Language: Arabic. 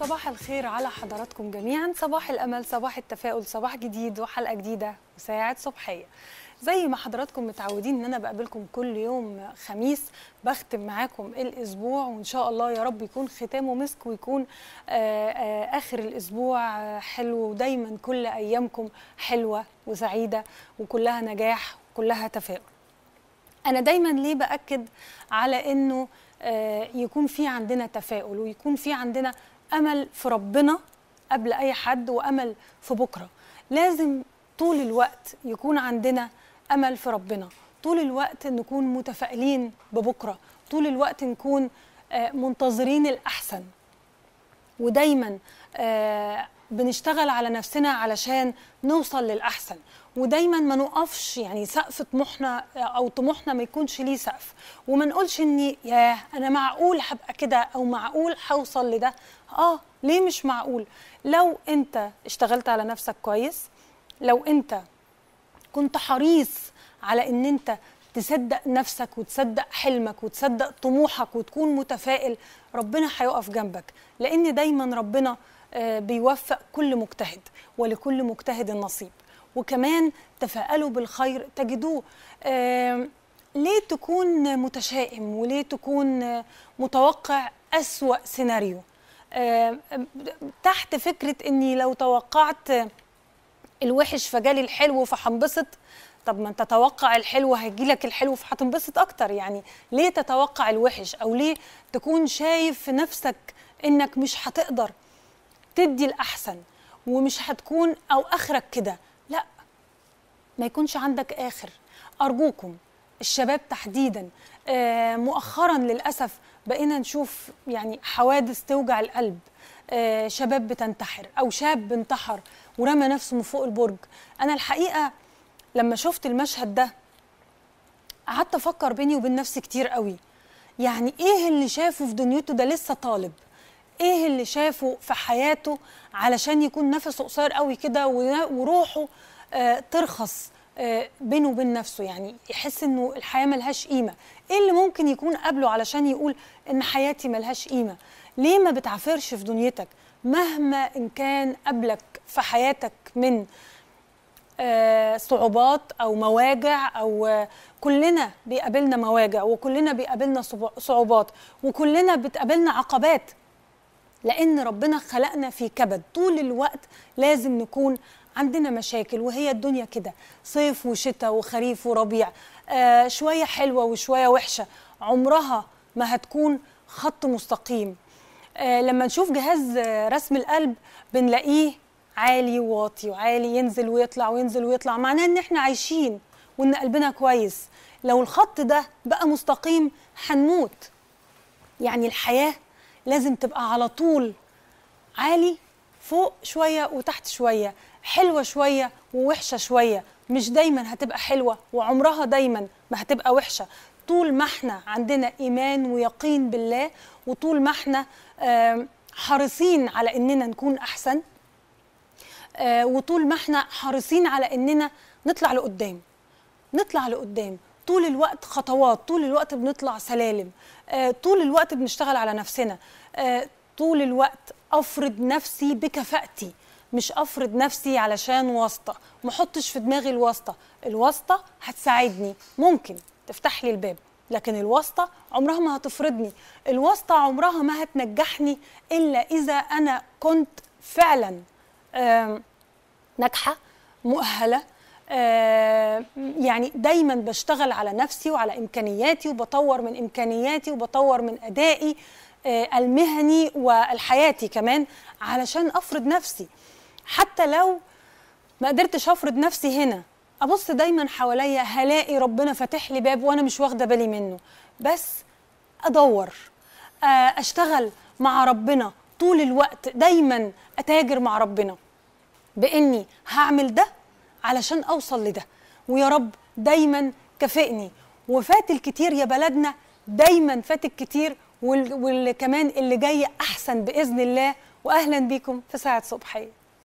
صباح الخير على حضراتكم جميعا صباح الامل صباح التفاؤل صباح جديد وحلقه جديده وساعه صبحيه زي ما حضراتكم متعودين ان انا بقابلكم كل يوم خميس بختم معاكم الاسبوع وان شاء الله يا رب يكون ختامه مسك ويكون آه، آه، اخر الاسبوع آه، حلو ودايما كل ايامكم حلوه وسعيده وكلها نجاح وكلها تفاؤل انا دايما ليه باكد على انه يكون في عندنا تفاؤل ويكون في عندنا امل في ربنا قبل اي حد وامل في بكره لازم طول الوقت يكون عندنا امل في ربنا طول الوقت نكون متفائلين ببكره طول الوقت نكون آه، منتظرين الاحسن ودايما آه، بنشتغل على نفسنا علشان نوصل للاحسن ودايما ما نقفش يعني سقف طموحنا او طموحنا ما يكونش ليه سقف وما نقولش اني ياه انا معقول هبقى كده او معقول هوصل لده اه ليه مش معقول لو انت اشتغلت على نفسك كويس لو انت كنت حريص على ان انت تصدق نفسك وتصدق حلمك وتصدق طموحك وتكون متفائل ربنا هيقف جنبك لان دايما ربنا آه، بيوفق كل مجتهد ولكل مجتهد النصيب وكمان تفاءلوا بالخير تجدوه آه، ليه تكون متشائم وليه تكون متوقع أسوأ سيناريو آه، تحت فكرة أني لو توقعت الوحش فجالي الحلو فهنبسط طب ما انت تتوقع الحلو هيجيلك الحلو فهتنبسط اكتر يعني ليه تتوقع الوحش او ليه تكون شايف في نفسك انك مش هتقدر تدي الاحسن ومش هتكون او اخرك كده لا ما يكونش عندك اخر ارجوكم الشباب تحديدا آه، مؤخرا للاسف بقينا نشوف يعني حوادث توجع القلب آه، شباب بتنتحر او شاب انتحر ورمى نفسه من فوق البرج انا الحقيقه لما شفت المشهد ده قعدت افكر بيني وبين نفسي كتير قوي يعني ايه اللي شافه في دنيته ده لسه طالب ايه اللي شافه في حياته علشان يكون نفسه قصير قوي كده وروحه آه، ترخص آه، بينه وبين نفسه يعني يحس انه الحياه ملهاش قيمه ايه اللي ممكن يكون قبله علشان يقول ان حياتي ملهاش قيمه ليه ما بتعافرش في دنيتك مهما ان كان قبلك في حياتك من آه، صعوبات او مواجع او كلنا بيقابلنا مواجع وكلنا بيقابلنا صعوبات وكلنا بتقابلنا عقبات لأن ربنا خلقنا في كبد طول الوقت لازم نكون عندنا مشاكل وهي الدنيا كده صيف وشتاء وخريف وربيع آه شوية حلوة وشوية وحشة عمرها ما هتكون خط مستقيم آه لما نشوف جهاز رسم القلب بنلاقيه عالي وواطي وعالي ينزل ويطلع وينزل ويطلع معناه ان احنا عايشين وان قلبنا كويس لو الخط ده بقى مستقيم هنموت يعني الحياه لازم تبقى على طول عالي فوق شويه وتحت شويه حلوه شويه ووحشه شويه مش دايما هتبقى حلوه وعمرها دايما ما هتبقى وحشه طول ما احنا عندنا ايمان ويقين بالله وطول ما احنا حريصين على اننا نكون احسن آه، وطول ما احنا حريصين على اننا نطلع لقدام نطلع لقدام طول الوقت خطوات طول الوقت بنطلع سلالم آه، طول الوقت بنشتغل على نفسنا آه، طول الوقت افرض نفسي بكفاءتي مش افرض نفسي علشان واسطه ما احطش في دماغي الواسطه الواسطه هتساعدني ممكن تفتح لي الباب لكن الواسطه عمرها ما هتفرضني الواسطه عمرها ما هتنجحني الا اذا انا كنت فعلا ناجحه مؤهله آه، يعني دايما بشتغل على نفسي وعلى امكانياتي وبطور من امكانياتي وبطور من ادائي آه، المهني والحياتي كمان علشان افرض نفسي حتى لو ما قدرتش افرض نفسي هنا ابص دايما حواليا هلاقي ربنا فاتح لي باب وانا مش واخده بالي منه بس ادور آه، اشتغل مع ربنا طول الوقت دايما اتاجر مع ربنا باني هعمل ده علشان اوصل لده ويا رب دايما كافئني وفات الكتير يا بلدنا دايما فات الكتير وكمان اللي جاي احسن باذن الله واهلا بيكم في ساعه صبحيه